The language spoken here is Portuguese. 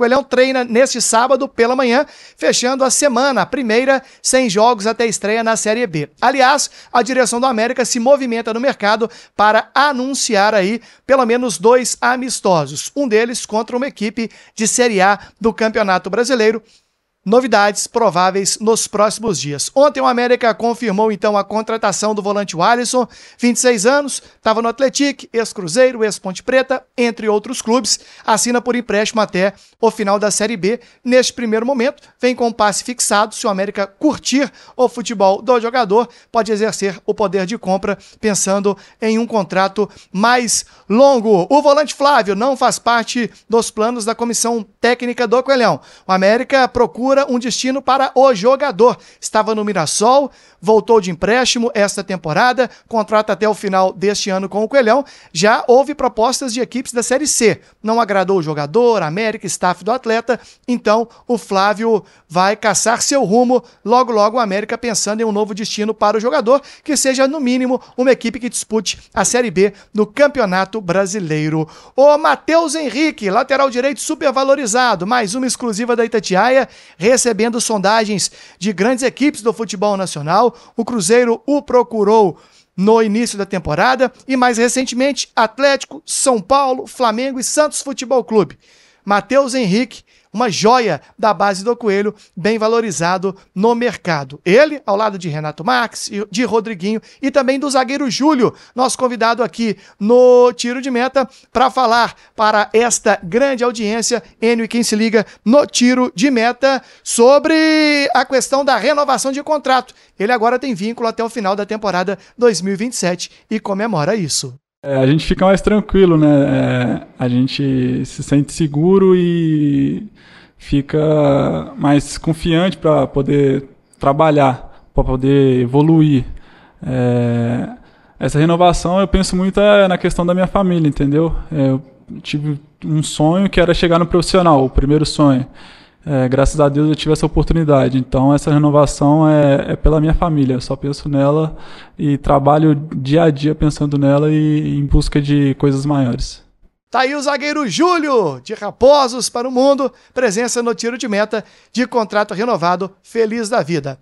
Coelhão treina neste sábado pela manhã, fechando a semana, a primeira, sem jogos até a estreia na Série B. Aliás, a direção do América se movimenta no mercado para anunciar aí pelo menos dois amistosos, um deles contra uma equipe de Série A do Campeonato Brasileiro novidades prováveis nos próximos dias. Ontem o América confirmou então a contratação do volante Alisson, 26 anos, estava no Atlético ex-Cruzeiro, ex-Ponte Preta, entre outros clubes, assina por empréstimo até o final da Série B. Neste primeiro momento, vem com um passe fixado, se o América curtir o futebol do jogador, pode exercer o poder de compra pensando em um contrato mais longo. O volante Flávio não faz parte dos planos da comissão técnica do Coelhão. O América procura um destino para o jogador. Estava no Mirassol, voltou de empréstimo esta temporada, contrata até o final deste ano com o Coelhão. Já houve propostas de equipes da Série C. Não agradou o jogador, América, staff do atleta, então o Flávio vai caçar seu rumo. Logo, logo, o América pensando em um novo destino para o jogador, que seja, no mínimo, uma equipe que dispute a Série B no Campeonato Brasileiro. O Matheus Henrique, lateral direito supervalorizado, mais uma exclusiva da Itatiaia, recebendo sondagens de grandes equipes do futebol nacional. O Cruzeiro o procurou no início da temporada e mais recentemente Atlético, São Paulo, Flamengo e Santos Futebol Clube. Matheus Henrique, uma joia da base do Coelho, bem valorizado no mercado. Ele, ao lado de Renato Marques, de Rodriguinho e também do zagueiro Júlio, nosso convidado aqui no Tiro de Meta, para falar para esta grande audiência, Enio e quem se liga no Tiro de Meta, sobre a questão da renovação de contrato. Ele agora tem vínculo até o final da temporada 2027 e comemora isso. É, a gente fica mais tranquilo, né? É, a gente se sente seguro e fica mais confiante para poder trabalhar, para poder evoluir. É, essa renovação eu penso muito é na questão da minha família, entendeu? Eu tive um sonho que era chegar no profissional, o primeiro sonho. É, graças a Deus eu tive essa oportunidade. Então essa renovação é, é pela minha família. Eu só penso nela e trabalho dia a dia pensando nela e em busca de coisas maiores. Tá aí o zagueiro Júlio, de Raposos para o Mundo, presença no tiro de meta, de contrato renovado, feliz da vida.